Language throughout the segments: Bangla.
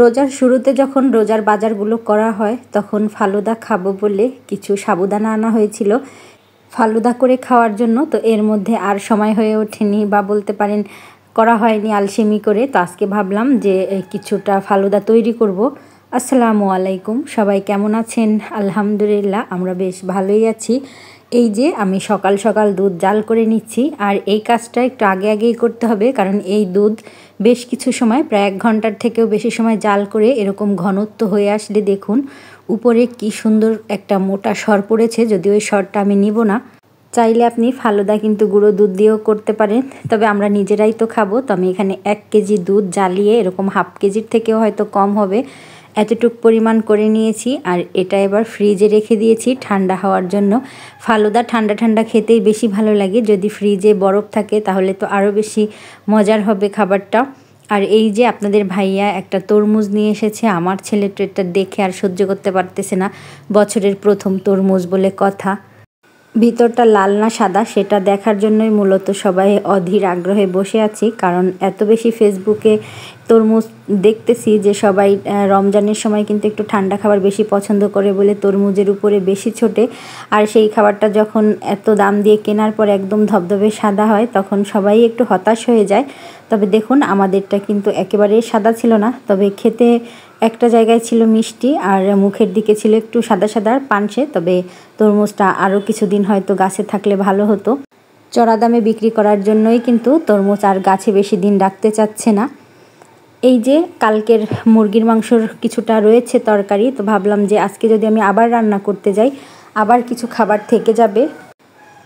রোজার শুরুতে যখন রোজার বাজারগুলো করা হয় তখন ফালুদা খাবো বলে কিছু সাবুদানা আনা হয়েছিল ফালুদা করে খাওয়ার জন্য তো এর মধ্যে আর সময় হয়ে ওঠেনি বা বলতে পারেন করা হয়নি আলসেমি করে তো আজকে ভাবলাম যে কিছুটা ফালুদা তৈরি করব আসসালামু আলাইকুম সবাই কেমন আছেন আলহামদুলিল্লাহ আমরা বেশ ভালোই আছি এই যে আমি সকাল সকাল দুধ জাল করে নিচ্ছি আর এই কাজটা একটু আগে আগেই করতে হবে কারণ এই দুধ বেশ কিছু সময় প্রায় এক ঘন্টার থেকেও বেশি সময় জাল করে এরকম ঘনত্ব হয়ে আসলে দেখুন উপরে কি সুন্দর একটা মোটা সর পড়েছে যদি ওই সরটা আমি নিব না চাইলে আপনি ফালুদা কিন্তু গুঁড়ো দুধ দিয়েও করতে পারেন তবে আমরা নিজেরাই তো খাবো তো আমি এখানে এক কেজি দুধ জ্বালিয়ে এরকম হাফ কেজির থেকেও হয়তো কম হবে এতটুক পরিমাণ করে নিয়েছি আর এটা এবার ফ্রিজে রেখে দিয়েছি ঠান্ডা হওয়ার জন্য ফালুদা ঠান্ডা ঠান্ডা খেতেই বেশি ভালো লাগে যদি ফ্রিজে বরফ থাকে তাহলে তো আরও বেশি মজার হবে খাবারটা আর এই যে আপনাদের ভাইয়া একটা তরমুজ নিয়ে এসেছে আমার ছেলে তো এটা দেখে আর সহ্য করতে পারতেছে না বছরের প্রথম তরমুজ বলে কথা ভিতরটা লাল না সাদা সেটা দেখার জন্যই মূলত সবাই অধীর আগ্রহে বসে আছি কারণ এত বেশি ফেসবুকে তরমুজ দেখতেছি যে সবাই রমজানের সময় কিন্তু একটু ঠান্ডা খাবার বেশি পছন্দ করে বলে তরমুজের উপরে বেশি ছোটে আর সেই খাবারটা যখন এত দাম দিয়ে কেনার পর একদম ধবধবে সাদা হয় তখন সবাই একটু হতাশ হয়ে যায় তবে দেখুন আমাদেরটা কিন্তু একেবারে সাদা ছিল না তবে খেতে একটা জায়গায় ছিল মিষ্টি আর মুখের দিকে ছিল একটু সাদা সাদা পানসে তবে তরমুজটা আরও কিছুদিন হয়তো গাছে থাকলে ভালো হতো চড়া দামে বিক্রি করার জন্যই কিন্তু তরমুজ আর গাছে বেশি দিন রাখতে চাচ্ছে না এই যে কালকের মুরগির মাংসর কিছুটা রয়েছে তরকারি তো ভাবলাম যে আজকে যদি আমি আবার রান্না করতে যাই আবার কিছু খাবার থেকে যাবে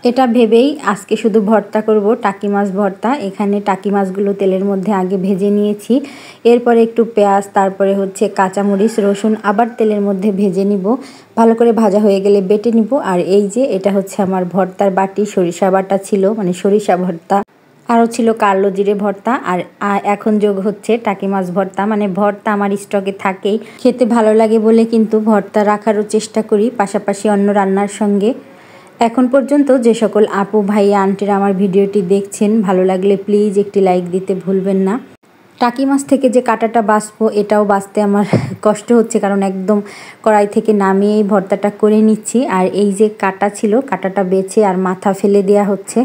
এটা ভেবেই আজকে শুধু ভর্তা করব টাকি মাছ ভর্তা এখানে টাকি মাছগুলো তেলের মধ্যে আগে ভেজে নিয়েছি এরপরে একটু পেঁয়াজ তারপরে হচ্ছে কাঁচামরিচ রসুন আবার তেলের মধ্যে ভেজে নিব ভালো করে ভাজা হয়ে গেলে বেটে নিব আর এই যে এটা হচ্ছে আমার ভর্তার বাটি সরিষা বাটা ছিল মানে সরিষা ভর্তা আরও ছিল কালো জিরে ভর্তা আর এখন যোগ হচ্ছে টাকি মাছ ভর্তা মানে ভর্তা আমার স্টকে থাকেই খেতে ভালো লাগে বলে কিন্তু ভর্তা রাখারও চেষ্টা করি পাশাপাশি অন্য রান্নার সঙ্গে এখন পর্যন্ত যে সকল আপু ভাই আন্টিরা আমার ভিডিওটি দেখছেন ভালো লাগলে প্লিজ একটি লাইক দিতে ভুলবেন না টাকি মাছ থেকে যে কাটাটা বাঁচবো এটাও বাঁচতে আমার কষ্ট হচ্ছে কারণ একদম কড়াই থেকে নামিয়েই ভর্তাটা করে নিচ্ছি আর এই যে কাটা ছিল কাটাটা বেছে আর মাথা ফেলে দেয়া হচ্ছে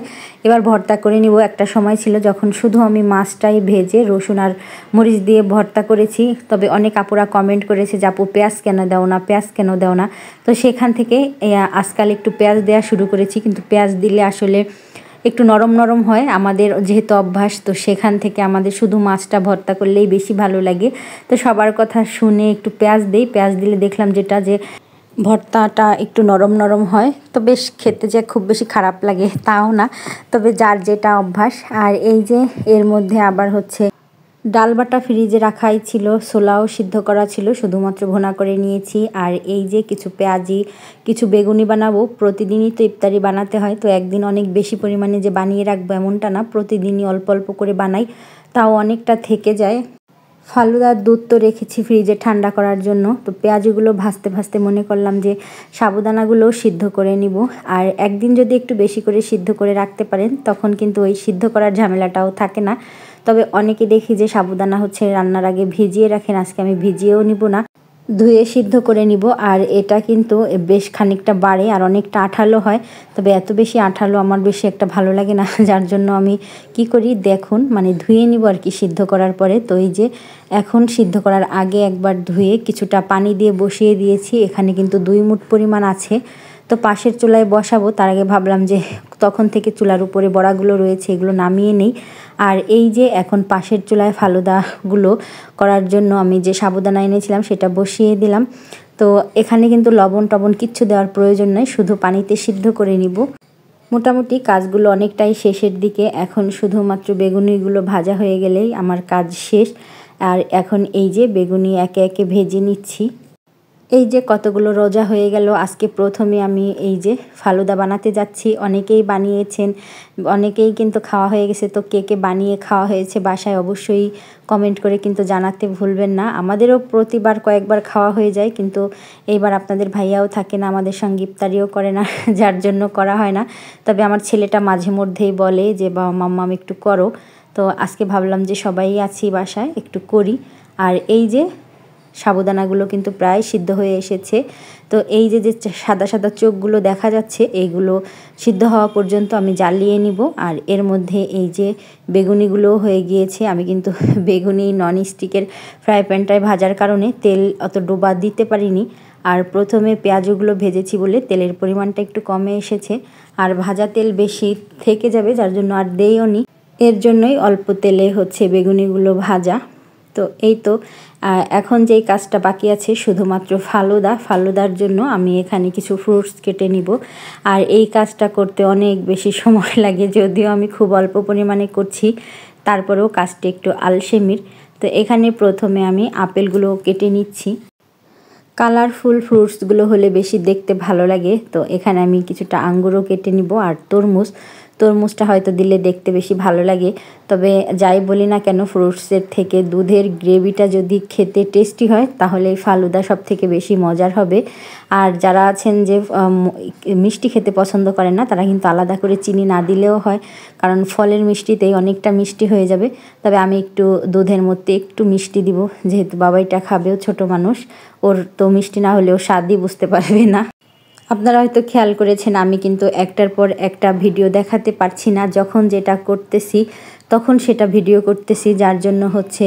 এবার ভর্তা করে নিব একটা সময় ছিল যখন শুধু আমি মাছটাই ভেজে রসুন আর মরিচ দিয়ে ভর্তা করেছি তবে অনেক আপুরা কমেন্ট করেছে যে আপু পেঁয়াজ কেন দেও না পেঁয়াজ কেন দেও না তো সেখান থেকে আজকাল একটু পেঁয়াজ দেওয়া শুরু করেছি কিন্তু পেঁয়াজ দিলে আসলে একটু নরম নরম হয় আমাদের যেহেতু অভ্যাস তো সেখান থেকে আমাদের শুধু মাছটা ভর্তা করলেই বেশি ভালো লাগে তো সবার কথা শুনে একটু পেঁয়াজ দিই পেঁয়াজ দিলে দেখলাম যেটা যে ভর্তাটা একটু নরম নরম হয় তো বেশ খেতে যে খুব বেশি খারাপ লাগে তাও না তবে যার যেটা অভ্যাস আর এই যে এর মধ্যে আবার হচ্ছে ডাল বাটা ফ্রিজে রাখাই ছিল সোলাও সিদ্ধ করা ছিল শুধুমাত্র ভোনা করে নিয়েছি আর এই যে কিছু পেঁয়াজি কিছু বেগুনি বানাবো প্রতিদিনই তো ইফতারি বানাতে হয় তো একদিন অনেক বেশি পরিমাণে যে বানিয়ে রাখবো এমনটা না প্রতিদিনই অল্প অল্প করে বানাই তাও অনেকটা থেকে যায় ফালুদার দুধ তো রেখেছি ফ্রিজে ঠান্ডা করার জন্য তো পেঁয়াজিগুলো ভাজতে ভাজতে মনে করলাম যে সাবুদানাগুলোও সিদ্ধ করে নিব আর একদিন যদি একটু বেশি করে সিদ্ধ করে রাখতে পারেন তখন কিন্তু ওই সিদ্ধ করার ঝামেলাটাও থাকে না তবে অনেকে দেখি যে সাবুদানা হচ্ছে রান্নার আগে ভিজিয়ে রাখেন আজকে আমি ভিজিয়েও নিব না ধুয়ে সিদ্ধ করে নিব আর এটা কিন্তু বেশ খানিকটা বাড়ে আর অনেকটা আঠালো হয় তবে এত বেশি আঠালো আমার বেশি একটা ভালো লাগে না যার জন্য আমি কি করি দেখুন মানে ধুয়ে নিব আর কি সিদ্ধ করার পরে তো এই যে এখন সিদ্ধ করার আগে একবার ধুয়ে কিছুটা পানি দিয়ে বসিয়ে দিয়েছি এখানে কিন্তু দুই মুঠ পরিমাণ আছে তো পাশের চুলায় বসাবো তার আগে ভাবলাম যে তখন থেকে চুলার উপরে বড়াগুলো রয়েছে এগুলো নামিয়ে নেই আর এই যে এখন পাশের চুলায় ফালুদাগুলো করার জন্য আমি যে সাবুদানা এনেছিলাম সেটা বসিয়ে দিলাম তো এখানে কিন্তু লবণ টবণ কিচ্ছু দেওয়ার প্রয়োজন নয় শুধু পানিতে সিদ্ধ করে নিব মোটামুটি কাজগুলো অনেকটাই শেষের দিকে এখন শুধুমাত্র বেগুনিগুলো ভাজা হয়ে গেলেই আমার কাজ শেষ আর এখন এই যে বেগুনি একে একে ভেজে নিচ্ছি এই যে কতগুলো রোজা হয়ে গেল আজকে প্রথমে আমি এই যে ফালুদা বানাতে যাচ্ছি অনেকেই বানিয়েছেন অনেকেই কিন্তু খাওয়া হয়ে গেছে তো কে কে বানিয়ে খাওয়া হয়েছে বাসায় অবশ্যই কমেন্ট করে কিন্তু জানাতে ভুলবেন না আমাদেরও প্রতিবার কয়েকবার খাওয়া হয়ে যায় কিন্তু এইবার আপনাদের ভাইয়াও থাকে না আমাদের সঙ্গে ইফতারিও করে না যার জন্য করা হয় না তবে আমার ছেলেটা মাঝে মধ্যেই বলে যে বাবা মাম্মাম একটু করো তো আজকে ভাবলাম যে সবাই আছি বাসায় একটু করি আর এই যে সাবুদানাগুলো কিন্তু প্রায় সিদ্ধ হয়ে এসেছে তো এই যে যে সাদা সাদা চোখগুলো দেখা যাচ্ছে এইগুলো সিদ্ধ হওয়া পর্যন্ত আমি জ্বালিয়ে নিব আর এর মধ্যে এই যে বেগুনিগুলো হয়ে গিয়েছে আমি কিন্তু বেগুনি নন স্টিকের ফ্রাই প্যানটায় ভাজার কারণে তেল অত ডোবা দিতে পারিনি আর প্রথমে পেঁয়াজগুলো ভেজেছি বলে তেলের পরিমাণটা একটু কমে এসেছে আর ভাজা তেল বেশি থেকে যাবে যার জন্য আর দেইও নি এর জন্যই অল্প তেলে হচ্ছে বেগুনিগুলো ভাজা তো এই তো এখন যেই কাজটা বাকি আছে শুধুমাত্র ফালুদা ফালুদার জন্য আমি এখানে কিছু ফ্রুটস কেটে নিব আর এই কাজটা করতে অনেক বেশি সময় লাগে যদিও আমি খুব অল্প পরিমাণে করছি তারপরেও কাজটা একটু আলসেমির তো এখানে প্রথমে আমি আপেলগুলো কেটে নিচ্ছি কালারফুল ফ্রুটসগুলো হলে বেশি দেখতে ভালো লাগে তো এখানে আমি কিছুটা আঙ্গুরও কেটে নিব আর তরমুজ তরমুজটা হয়তো দিলে দেখতে বেশি ভালো লাগে তবে যাই বলি না কেন ফ্রুটসের থেকে দুধের গ্রেভিটা যদি খেতে টেস্টি হয় তাহলে এই ফালুদা সব থেকে বেশি মজার হবে আর যারা আছেন যে মিষ্টি খেতে পছন্দ করেন না তারা কিন্তু আলাদা করে চিনি না দিলেও হয় কারণ ফলের মিষ্টিতেই অনেকটা মিষ্টি হয়ে যাবে তবে আমি একটু দুধের মধ্যে একটু মিষ্টি দিব যেহেতু বাবাইটা খাবেও ছোট মানুষ ওর তো মিষ্টি না হলেও স্বাদই বুঝতে পারবে না আপনারা হয়তো খেয়াল করেছেন আমি কিন্তু একটার পর একটা ভিডিও দেখাতে পারছি না যখন যেটা করতেছি তখন সেটা ভিডিও করতেছি যার জন্য হচ্ছে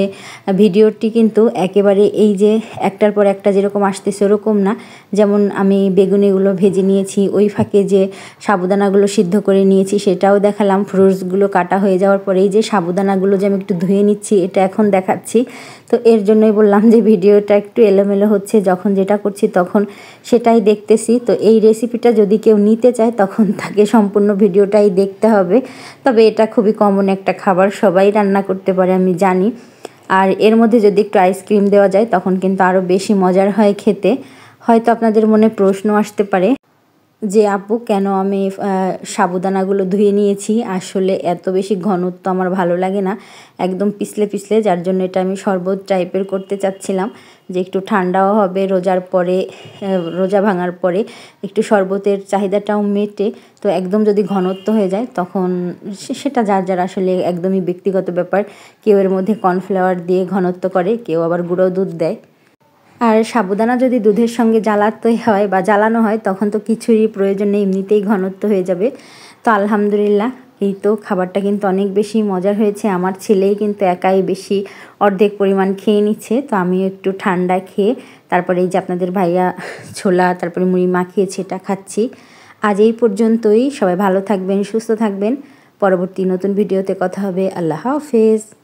ভিডিওটি কিন্তু একেবারে এই যে একটার পর একটা যেরকম আসতেছে ওরকম না যেমন আমি বেগুনিগুলো ভেজে নিয়েছি ওই ফাঁকে যে সাবুদানাগুলো সিদ্ধ করে নিয়েছি সেটাও দেখালাম ফ্রুটসগুলো কাটা হয়ে যাওয়ার পরে এই যে সাবুদানাগুলো যে আমি একটু ধুয়ে নিচ্ছি এটা এখন দেখাচ্ছি তো এর জন্যই বললাম যে ভিডিওটা একটু এলোমেলো হচ্ছে যখন যেটা করছি তখন সেটাই দেখতেছি তো এই রেসিপিটা যদি কেউ নিতে চায় তখন তাকে সম্পূর্ণ ভিডিওটাই দেখতে হবে তবে এটা খুবই কমন একটা খাবার সবাই রান্না করতে পারে আমি জানি আর এর মধ্যে যদি একটু আইসক্রিম দেওয়া যায় তখন কিন্তু আরও বেশি মজার হয় খেতে হয়তো আপনাদের মনে প্রশ্ন আসতে পারে যে আপু কেন আমি সাবুদানাগুলো ধুয়ে নিয়েছি আসলে এত বেশি ঘনত্ব আমার ভালো লাগে না একদম পিছলে পিছলে যার জন্য এটা আমি শরবত টাইপের করতে চাচ্ছিলাম যে একটু ঠান্ডাও হবে রোজার পরে রোজা ভাঙার পরে একটু শরবতের চাহিদাটাও মেটে তো একদম যদি ঘনত্ব হয়ে যায় তখন সেটা যার যার আসলে একদমই ব্যক্তিগত ব্যাপার কেউ এর মধ্যে কর্নফ্লাওয়ার দিয়ে ঘনত্ব করে কেউ আবার গুঁড়ো দুধ দেয় আর সাবুদানা যদি দুধের সঙ্গে জ্বালাতে হয় বা জ্বালানো হয় তখন তো কিছুরই প্রয়োজন নেই এমনিতেই ঘনত্ব হয়ে যাবে তো আলহামদুলিল্লাহ এই তো খাবারটা কিন্তু অনেক বেশি মজার হয়েছে আমার ছেলেই কিন্তু একাই বেশি অর্ধেক পরিমাণ খেয়ে নিচ্ছে তো আমিও একটু ঠান্ডা খেয়ে তারপরে এই যে আপনাদের ভাইয়া ছোলা তারপরে মুড়ি মাখিয়েছে এটা খাচ্ছি আজ এই পর্যন্তই সবাই ভালো থাকবেন সুস্থ থাকবেন পরবর্তী নতুন ভিডিওতে কথা হবে আল্লাহ হাফেজ